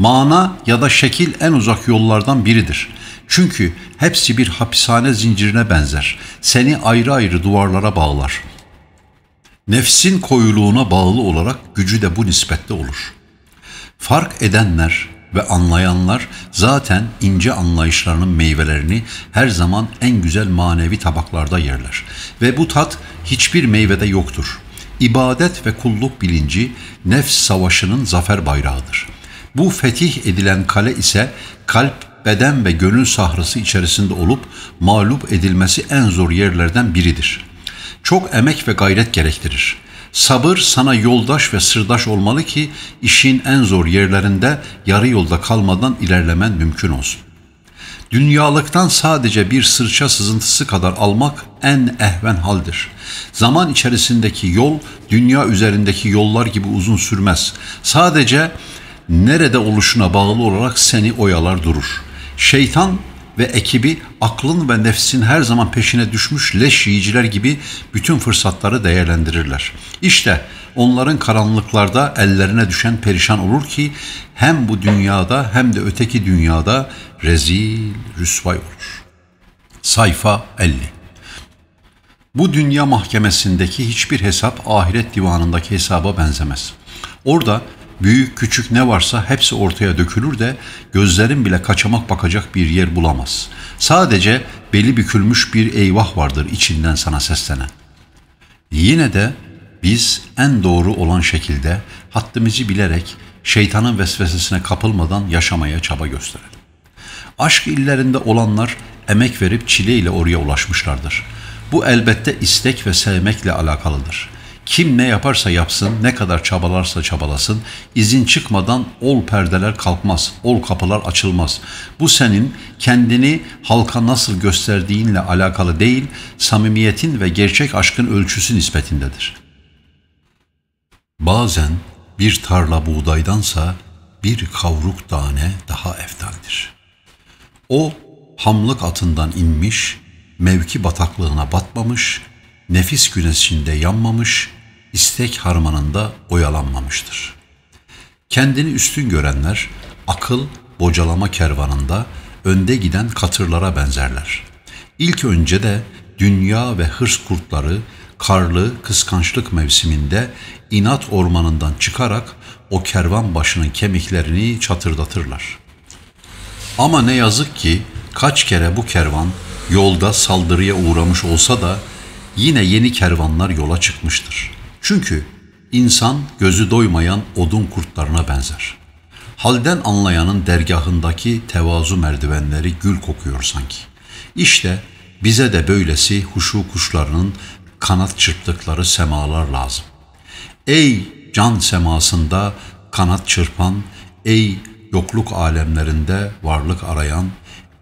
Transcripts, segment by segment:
Mana ya da şekil en uzak yollardan biridir. Çünkü hepsi bir hapishane zincirine benzer. Seni ayrı ayrı duvarlara bağlar. Nefsin koyuluğuna bağlı olarak gücü de bu nispette olur. Fark edenler ve anlayanlar zaten ince anlayışlarının meyvelerini her zaman en güzel manevi tabaklarda yerler. Ve bu tat hiçbir meyvede yoktur. İbadet ve kulluk bilinci nefs savaşının zafer bayrağıdır.'' Bu fetih edilen kale ise kalp, beden ve gönül sahrası içerisinde olup mağlup edilmesi en zor yerlerden biridir. Çok emek ve gayret gerektirir. Sabır sana yoldaş ve sırdaş olmalı ki işin en zor yerlerinde yarı yolda kalmadan ilerlemen mümkün olsun. Dünyalıktan sadece bir sırça sızıntısı kadar almak en ehven haldir. Zaman içerisindeki yol dünya üzerindeki yollar gibi uzun sürmez. Sadece nerede oluşuna bağlı olarak seni oyalar durur. Şeytan ve ekibi aklın ve nefsin her zaman peşine düşmüş leş yiyiciler gibi bütün fırsatları değerlendirirler. İşte onların karanlıklarda ellerine düşen perişan olur ki hem bu dünyada hem de öteki dünyada rezil, rüsvay olur. Sayfa 50 Bu dünya mahkemesindeki hiçbir hesap ahiret divanındaki hesaba benzemez. Orada Büyük küçük ne varsa hepsi ortaya dökülür de gözlerin bile kaçamak bakacak bir yer bulamaz. Sadece beli bükülmüş bir eyvah vardır içinden sana seslenen. Yine de biz en doğru olan şekilde haddimizi bilerek şeytanın vesvesesine kapılmadan yaşamaya çaba gösterelim. Aşk illerinde olanlar emek verip çileyle oraya ulaşmışlardır. Bu elbette istek ve sevmekle alakalıdır.'' Kim ne yaparsa yapsın, ne kadar çabalarsa çabalasın, izin çıkmadan ol perdeler kalkmaz, ol kapılar açılmaz. Bu senin kendini halka nasıl gösterdiğinle alakalı değil, samimiyetin ve gerçek aşkın ölçüsü nispetindedir. Bazen bir tarla buğdaydansa bir kavruk tane daha eftaldir. O hamlık atından inmiş, mevki bataklığına batmamış, nefis güneşinde yanmamış, istek harmanında oyalanmamıştır. Kendini üstün görenler akıl bocalama kervanında önde giden katırlara benzerler. İlk önce de dünya ve hırs kurtları karlı kıskançlık mevsiminde inat ormanından çıkarak o kervan başının kemiklerini çatırdatırlar. Ama ne yazık ki kaç kere bu kervan yolda saldırıya uğramış olsa da yine yeni kervanlar yola çıkmıştır. Çünkü insan gözü doymayan odun kurtlarına benzer. Halden anlayanın dergahındaki tevazu merdivenleri gül kokuyor sanki. İşte bize de böylesi huşu kuşlarının kanat çırptıkları semalar lazım. Ey can semasında kanat çırpan, ey yokluk alemlerinde varlık arayan,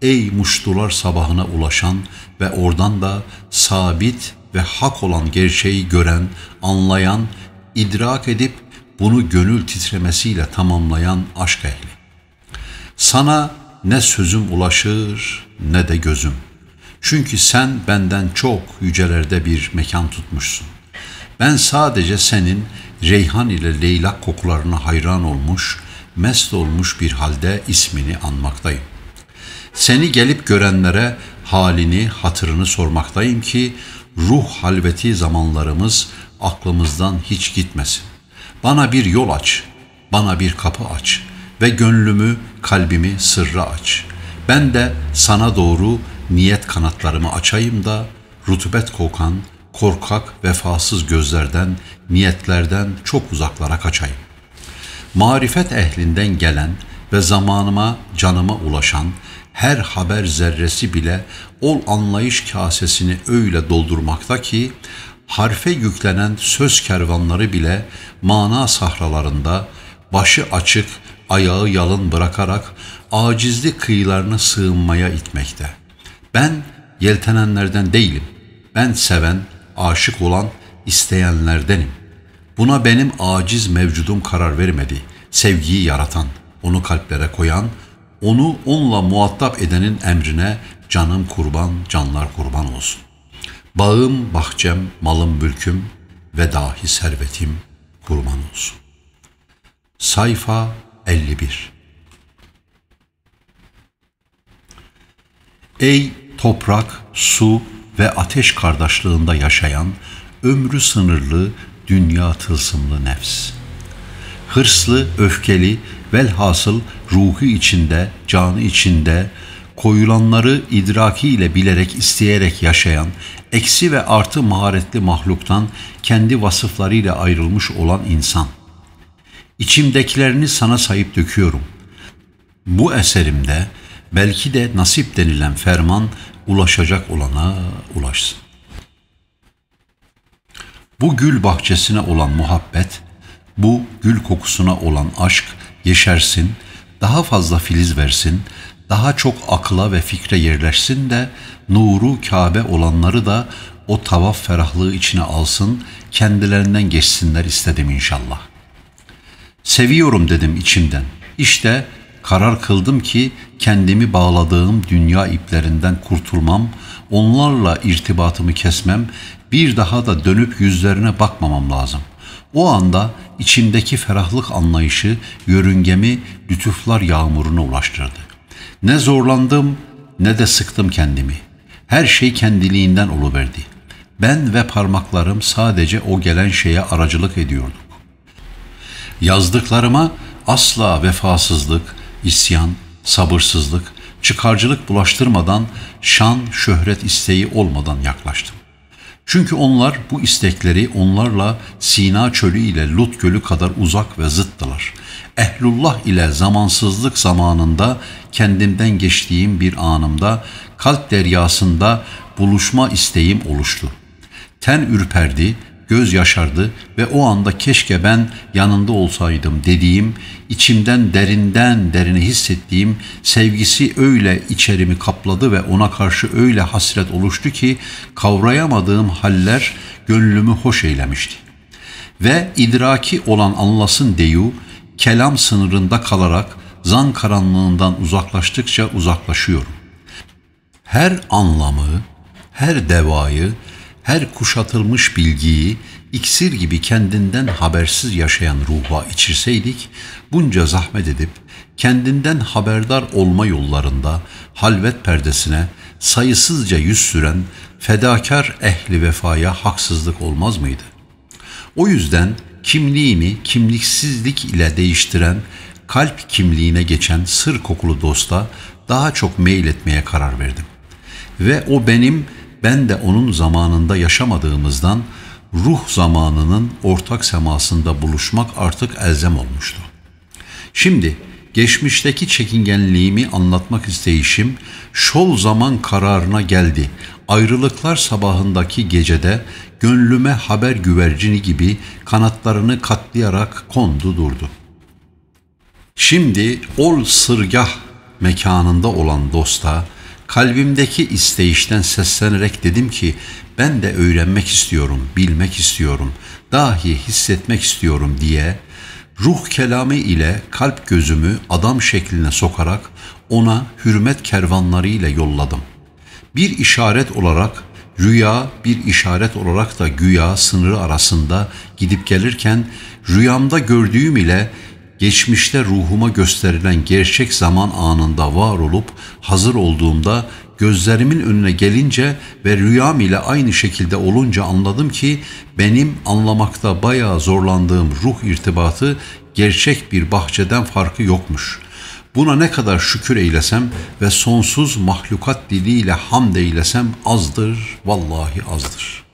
ey muştular sabahına ulaşan ve oradan da sabit ve hak olan gerçeği gören, anlayan, idrak edip bunu gönül titremesiyle tamamlayan aşk ehli. Sana ne sözüm ulaşır ne de gözüm. Çünkü sen benden çok yücelerde bir mekan tutmuşsun. Ben sadece senin reyhan ile leylak kokularına hayran olmuş, mest olmuş bir halde ismini anmaktayım. Seni gelip görenlere halini, hatırını sormaktayım ki ruh halveti zamanlarımız aklımızdan hiç gitmesin. Bana bir yol aç, bana bir kapı aç ve gönlümü, kalbimi sırra aç. Ben de sana doğru niyet kanatlarımı açayım da rutubet kokan, korkak, vefasız gözlerden, niyetlerden çok uzaklara kaçayım. Marifet ehlinden gelen ve zamanıma, canıma ulaşan her haber zerresi bile ol anlayış kasesini öyle doldurmakta ki harfe yüklenen söz kervanları bile mana sahralarında başı açık, ayağı yalın bırakarak acizli kıyılarını sığınmaya itmekte. Ben yeltenenlerden değilim. Ben seven, aşık olan, isteyenlerdenim. Buna benim aciz mevcudum karar vermedi. Sevgiyi yaratan, onu kalplere koyan, onu onunla muhatap edenin emrine canım kurban, canlar kurban olsun. Bağım, bahçem, malım, mülküm ve dahi servetim kurban olsun. Sayfa 51 Ey toprak, su ve ateş kardeşliğinde yaşayan, ömrü sınırlı, dünya tılsımlı nefs! Hırslı, öfkeli, Velhasıl ruhu içinde, canı içinde koyulanları idrakiyle bilerek, isteyerek yaşayan, eksi ve artı maharetli mahluktan kendi vasıflarıyla ayrılmış olan insan. İçimdekilerini sana sayıp döküyorum. Bu eserimde belki de nasip denilen ferman ulaşacak olana ulaşsın. Bu gül bahçesine olan muhabbet, bu gül kokusuna olan aşk, yeşersin, daha fazla filiz versin, daha çok akla ve fikre yerleşsin de nuru Kabe olanları da o tavaf ferahlığı içine alsın, kendilerinden geçsinler istedim inşallah. Seviyorum dedim içimden. İşte karar kıldım ki kendimi bağladığım dünya iplerinden kurtulmam, onlarla irtibatımı kesmem, bir daha da dönüp yüzlerine bakmamam lazım. O anda içimdeki ferahlık anlayışı yörüngemi lütuflar yağmuruna ulaştırdı. Ne zorlandım ne de sıktım kendimi. Her şey kendiliğinden oluverdi. Ben ve parmaklarım sadece o gelen şeye aracılık ediyorduk. Yazdıklarıma asla vefasızlık, isyan, sabırsızlık, çıkarcılık bulaştırmadan şan, şöhret isteği olmadan yaklaştım. Çünkü onlar bu istekleri onlarla Sina çölü ile Lut gölü kadar uzak ve zıttılar. Ehlullah ile zamansızlık zamanında kendimden geçtiğim bir anımda kalp deryasında buluşma isteğim oluştu. Ten ürperdi, göz yaşardı ve o anda keşke ben yanında olsaydım dediğim, içimden derinden derine hissettiğim sevgisi öyle içerimi kapladı ve ona karşı öyle hasret oluştu ki kavrayamadığım haller gönlümü hoş eylemişti. Ve idraki olan anlasın deyu, kelam sınırında kalarak zan karanlığından uzaklaştıkça uzaklaşıyorum. Her anlamı, her devayı, her kuşatılmış bilgiyi iksir gibi kendinden habersiz yaşayan ruha içirseydik, bunca zahmet edip kendinden haberdar olma yollarında halvet perdesine sayısızca yüz süren fedakar ehli vefaya haksızlık olmaz mıydı? O yüzden kimliğini kimliksizlik ile değiştiren kalp kimliğine geçen sır kokulu dosta daha çok meyil etmeye karar verdim. Ve o benim ben de onun zamanında yaşamadığımızdan ruh zamanının ortak semasında buluşmak artık elzem olmuştu. Şimdi geçmişteki çekingenliğimi anlatmak isteyişim şol zaman kararına geldi. Ayrılıklar sabahındaki gecede gönlüme haber güvercini gibi kanatlarını katlayarak kondu durdu. Şimdi ol sırgah mekanında olan dosta Kalbimdeki isteyişten seslenerek dedim ki ben de öğrenmek istiyorum, bilmek istiyorum, dahi hissetmek istiyorum diye ruh kelamı ile kalp gözümü adam şekline sokarak ona hürmet kervanlarıyla yolladım. Bir işaret olarak rüya bir işaret olarak da güya sınırı arasında gidip gelirken rüyamda gördüğüm ile geçmişte ruhuma gösterilen gerçek zaman anında var olup hazır olduğumda gözlerimin önüne gelince ve rüyam ile aynı şekilde olunca anladım ki benim anlamakta bayağı zorlandığım ruh irtibatı gerçek bir bahçeden farkı yokmuş. Buna ne kadar şükür eylesem ve sonsuz mahlukat diliyle hamd eylesem azdır, vallahi azdır.''